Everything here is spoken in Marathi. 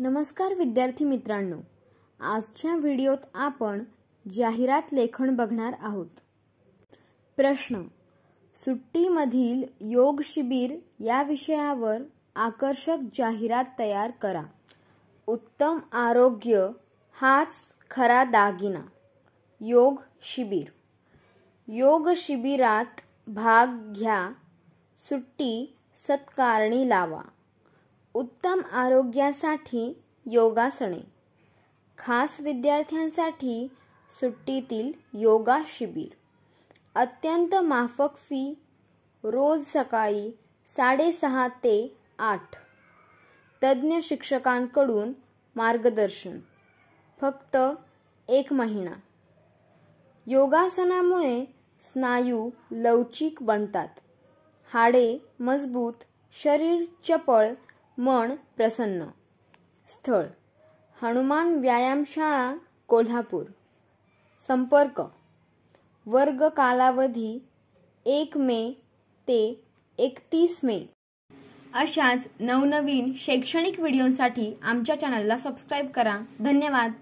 नमस्कार विद्यार्थी मित्रांनो आजच्या व्हिडिओत आपण जाहिरात लेखन बघणार आहोत प्रश्न सुट्टीमधील योग शिबिर या विषयावर आकर्षक जाहिरात तयार करा उत्तम आरोग्य हाच खरा दागिना योग शिबिर योग शिबिरात भाग घ्या सुट्टी सत्कारणी लावा उत्तम आरोग्यासाठी योगासने खास विद्यार्थ्यांसाठी सुट्टीतील योगा शिबिर अत्यंत माफक फी रोज सकाळी साडेसहा ते आठ तज्ज्ञ शिक्षकांकडून मार्गदर्शन फक्त एक महिना योगासनामुळे स्नायू लवचिक बनतात हाडे मजबूत शरीर चपळ मन प्रसन्न स्थळ हनुमान व्यायामशाळा कोल्हापूर संपर्क वर्ग कालावधी एक मे ते एकतीस मे अशाच नवनवीन शैक्षणिक व्हिडिओसाठी आमच्या चॅनलला सबस्क्राईब करा धन्यवाद